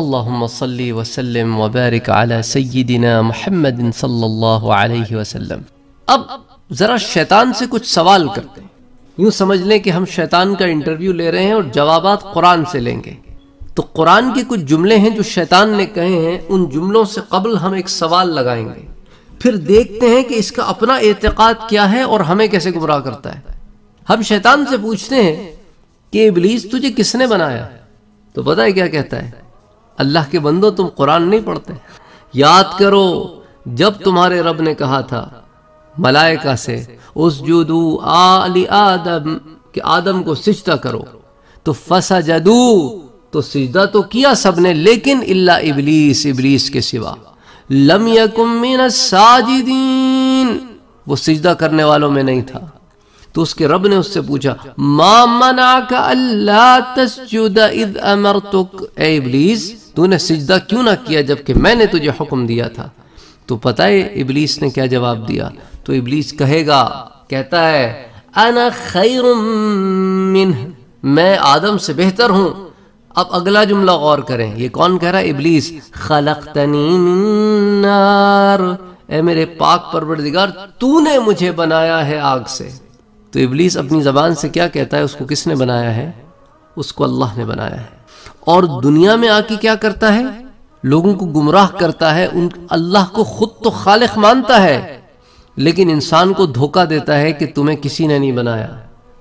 अल्लाहुम्मा सल्ली वसल्लम वबारक अला सय्यिदिना मुहम्मद सल्लल्लाहु अलैहि वसल्लम अब ज़रा शैतान से कुछ सवाल करते हैं यूं समझ लें कि हम शैतान का इंटरव्यू ले रहे हैं और जवाब कुरान से लेंगे तो कुरान के कुछ जुमले हैं जो शैतान ने कहे हैं उन जुमलों से कबल हम एक सवाल लगाएंगे फिर देखते हैं कि इसका अपना एतक़ाद क्या है और हमें कैसे गुमराह करता है हम शैतान से पूछते हैं कि इबलीस तुझे किसने बनाया तो पता है क्या कहता है अल्लाह के बंदो तुम कुरान नहीं पढ़ते याद करो जब तुम्हारे रब ने कहा था मलायका से उस जुदू आली आदम के आदम को सिजदा करो तो फसा जदू तो सिजदा तो किया सबने लेकिन इल्ला इबलीस इबलीस के सिवा लम यकुमिन साजिदीन वो सिजदा करने वालों में नहीं था तो उसके रब ने उससे पूछा मामना का अल्लाह तस्जुदा इद अमर तुक इबलीस तूने सिजदा क्यों ना किया जबकि मैंने तुझे हुक्म दिया था तो पता है इबलीस ने क्या जवाब दिया तो इबलीस कहेगा कहता है अना खैर मैं आदम से बेहतर हूँ अब अगला जुमला गौर करें ये कौन कह रहा है इबलीस खलक नार ए मेरे पाक परवरदिगार तूने मुझे बनाया है आग से तो इबलीस अपनी ज़बान से क्या कहता है उसको किसने बनाया है उसको अल्लाह ने बनाया है और दुनिया में आके क्या करता है लोगों को गुमराह करता है उन अल्लाह को खुद तो खालिख मानता है लेकिन इंसान को धोखा देता है कि तुम्हें किसी ने नहीं बनाया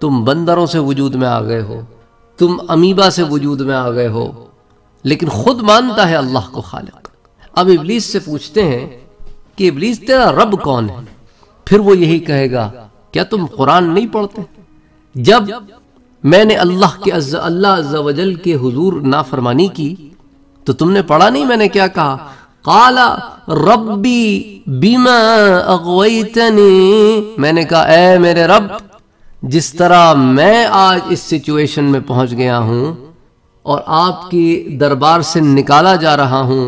तुम बंदरों से वजूद में आ गए हो तुम अमीबा से वजूद में आ गए हो लेकिन खुद मानता है अल्लाह को खालिक अब इबलीस से पूछते हैं कि इबलीस तेरा रब कौन है फिर वो यही कहेगा क्या तुम कुरान नहीं पढ़ते जब मैंने अल्लाह के अल्लाह अज्जावजल के हुजूर नाफरमानी की तो तुमने पढ़ा नहीं मैंने क्या कहा काला रब्बी बीमा अगवैतनी मैंने कहा ए मेरे रब जिस तरह मैं आज इस सिचुएशन में पहुंच गया हूं और आपके दरबार से निकाला जा रहा हूं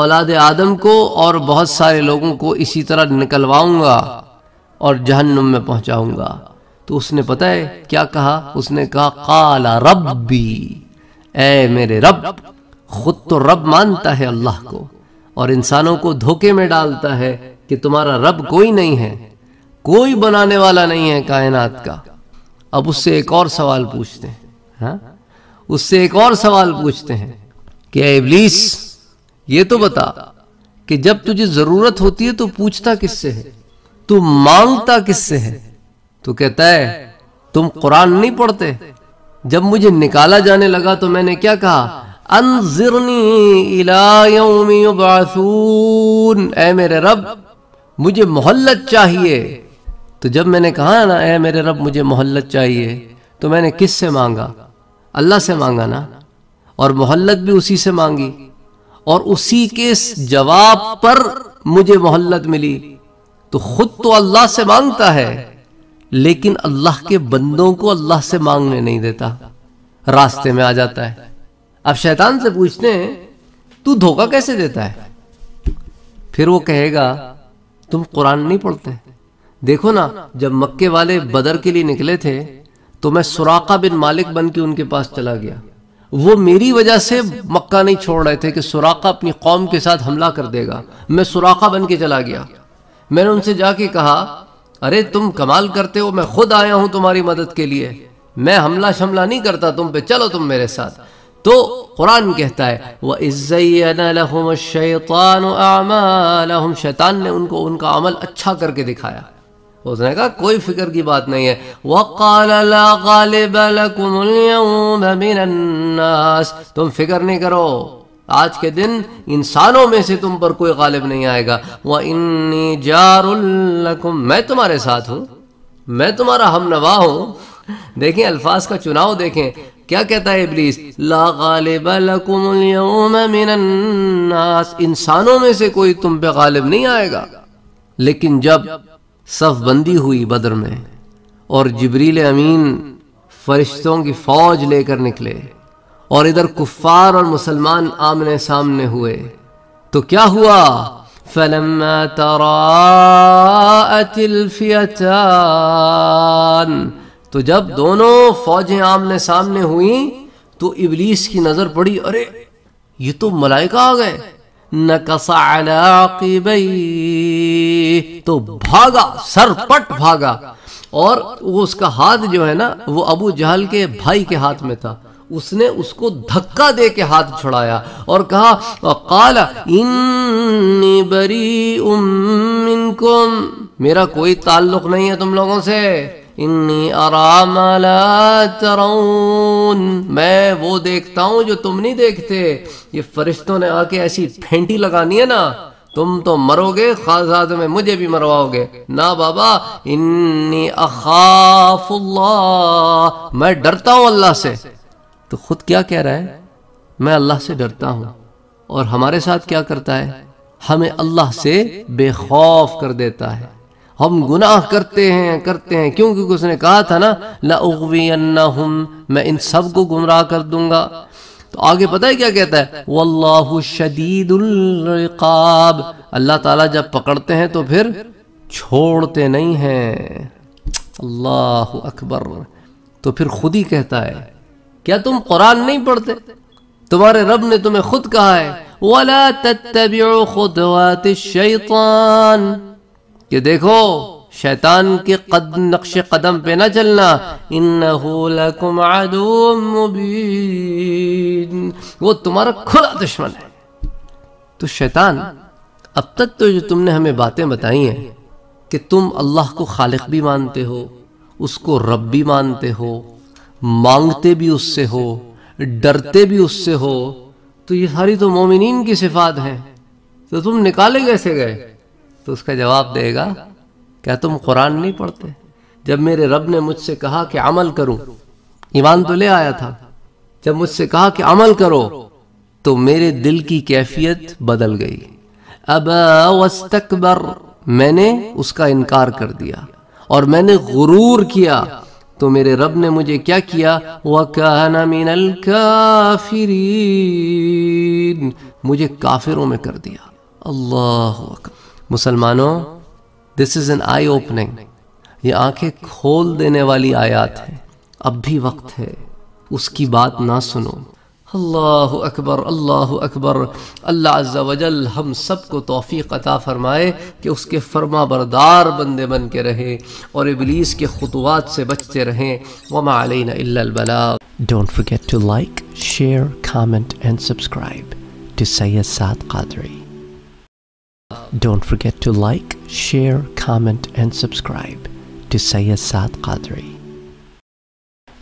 औलाद आदम को और बहुत सारे लोगों को इसी तरह निकलवाऊंगा और जहन्नुम में पहुंचाऊंगा तो उसने पता है क्या कहा उसने कहा काला रबी ए मेरे रब खुद तो रब मानता है अल्लाह को और इंसानों को धोखे में डालता है कि तुम्हारा रब कोई नहीं है कोई बनाने वाला नहीं है कायनात का अब उससे एक और सवाल पूछते हैं हा? उससे एक और सवाल पूछते हैं कि इब्लीस ये तो बता कि जब तुझे जरूरत होती है तो पूछता किससे है तू मांगता किससे है तो कहता है तुम कुरान नहीं पढ़ते जब मुझे निकाला जाने लगा तो मैंने क्या कहा अनजरनी मेरे रब मुझे मोहल्लत चाहिए तो जब मैंने कहा ना ए मेरे रब मुझे मोहल्लत चाहिए तो मैंने किस से मांगा अल्लाह से मांगा ना और मोहल्लत भी उसी से मांगी और उसी के जवाब पर मुझे मोहल्लत मिली तो खुद तो अल्लाह से मांगता है लेकिन अल्लाह के बंदों को अल्लाह से मांगने नहीं देता रास्ते में आ जाता है अब शैतान से पूछते हैं तू धोखा कैसे देता है फिर वो कहेगा तुम कुरान नहीं पढ़ते देखो ना जब मक्के वाले बदर के लिए निकले थे तो मैं सुराका बिन मालिक बन के उनके पास चला गया वो मेरी वजह से मक्का नहीं छोड़ रहे थे कि सुराका अपनी कौम के साथ हमला कर देगा मैं सुराका बन के चला गया मैंने उनसे जाके कहा अरे तुम कमाल करते हो मैं खुद आया हूं तुम्हारी मदद के लिए मैं हमला शमला नहीं करता तुम पे चलो तुम मेरे साथ तो कुरान कहता है वह शैतान ने उनको उनका अमल अच्छा करके दिखाया उसने कहा कोई फिक्र की बात नहीं है वकाल तुम फिक्र नहीं करो आज के दिन इंसानों में से तुम पर कोई गालिब नहीं आएगा वह इन्नी जारुल्लकुम मैं तुम्हारे साथ हूँ मैं तुम्हारा हम नवा हूँ देखें अल्फाज का चुनाव देखें क्या कहता है इबलीस ला गालिब मिनन्नास इंसानों में से कोई तुम पे गालिब नहीं आएगा लेकिन जब सफ बंदी हुई बदर में और जबरील अमीन फरिश्तों की फौज लेकर निकले और इधर कुफार और मुसलमान आमने सामने हुए तो क्या हुआ فلما تراءت الفئتان तो जब दोनों फौजें आमने सामने हुई तो इबलीस की नजर पड़ी अरे ये तो मलाइका आ गए नकसालाकी तो भागा सरपट भागा और वो उसका हाथ जो है ना वो अबू जहल के भाई के हाथ में था उसने उसको धक्का दे के हाथ छुड़ाया और कहा काला इन बरी उम मेरा कोई ताल्लुक नहीं है तुम लोगों से इन्नी आराम मैं वो देखता हूँ जो तुम नहीं देखते ये फरिश्तों ने आके ऐसी फेंटी लगानी है ना तुम तो मरोगे खास में मुझे भी मरवाओगे ना बाबा इन्नी अखाफुल्ला मैं डरता हूँ अल्लाह से तो खुद क्या कह रहा है मैं अल्लाह से डरता हूँ और हमारे साथ क्या करता है हमें अल्लाह से बेखौफ कर देता है हम गुनाह करते हैं करते हैं क्योंकि उसने कहा था ना लाउवी हम मैं इन सब को गुमराह कर दूंगा तो आगे पता है क्या कहता है वल्लाह शदीदुल्रकाब अल्लाह ताला जब पकड़ते हैं तो फिर छोड़ते नहीं हैं अल्लाह अकबर तो फिर खुद ही कहता है क्या तुम कुरान नहीं पढ़ते तुम्हारे रब ने तुम्हें खुद कहा है वाला शैतान कि देखो शैतान के कद नक्श कदम पे ना चलना मुबीन वो तुम्हारा खुला दुश्मन है तो शैतान अब तक तो जो तुमने हमें बातें बताई हैं कि तुम अल्लाह को खालिक भी मानते हो उसको रब भी मानते हो मांगते भी उससे हो डरते भी उससे हो तो ये सारी तो मोमिन की सिफात है तो तुम निकाले कैसे गए तो उसका जवाब देगा क्या तुम कुरान नहीं पढ़ते जब मेरे रब ने मुझसे कहा कि अमल करूं ईमान तो ले आया था जब मुझसे कहा कि अमल करो तो मेरे दिल की कैफियत बदल गई अब वस्तकबर मैंने उसका इनकार कर दिया और मैंने गुरूर किया तो मेरे रब ने मुझे क्या किया वकाना मिनल काफिरीन मुझे काफिरों में कर दिया अल्लाह मुसलमानों this is an eye opening ये आंखें खोल देने वाली आयात है अब भी वक्त है उसकी बात ना सुनो अल्लाह अकबर अल्लाह अकबर अल्लाह अज़्ज़ा वजल हम सब को तोफ़ी अता फ़रमाए कि उसके फर्मा बरदार बंदे बन के रहें और इबलीस के खतवात से बचते रहें वमालीन बला don't forget to like share comment and subscribe to Syed Saad Qadri don't forget to like share comment and subscribe to Syed Saad Qadri.